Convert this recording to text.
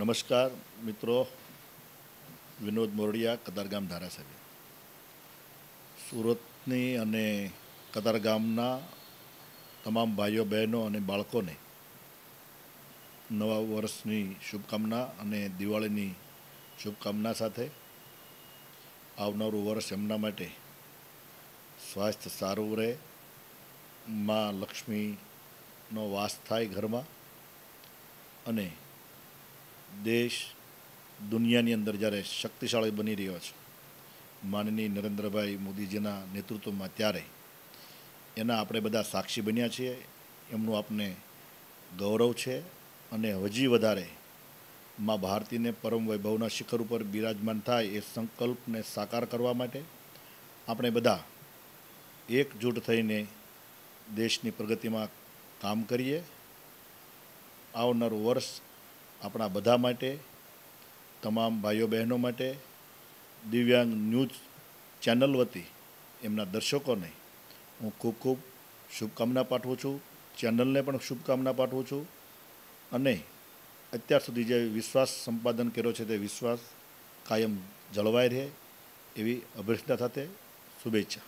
નમસ્કાર મિત્રો વિનોદ મોરડિયા કતારગામ ધારાસભ્ય સુરતની અને કતારગામના તમામ ભાઈઓ બહેનો અને બાળકોને નવા વર્ષની શુભકામના અને દિવાળીની શુભકામના સાથે આવનારું વર્ષ એમના માટે સ્વાસ્થ્ય સારું રહે માં લક્ષ્મીનો વાસ થાય ઘરમાં અને દેશ દુનિયાની અંદર જ્યારે શક્તિશાળી બની રહ્યો છે માનનીય નરેન્દ્રભાઈ મોદીજીના નેતૃત્વમાં ત્યારે એના આપણે બધા સાક્ષી બન્યા છીએ એમનું આપને ગૌરવ છે અને હજી વધારે માં ભારતીને પરમ વૈભવના શિખર ઉપર બિરાજમાન થાય એ સંકલ્પને સાકાર કરવા માટે આપણે બધા એકજૂટ થઈને દેશની પ્રગતિમાં કામ કરીએ આવનારું વર્ષ આપણા બધા માટે તમામ ભાઈઓ બહેનો માટે દિવ્યાંગ ન્યૂઝ ચેનલ વતી એમના દર્શકોને હું ખૂબ ખૂબ શુભકામના પાઠવું છું ચેનલને પણ શુભકામના પાઠવું છું અને અત્યાર સુધી જે વિશ્વાસ સંપાદન કર્યો છે તે વિશ્વાસ કાયમ જળવાઈ રહે એવી અભ્યર્થના સાથે શુભેચ્છા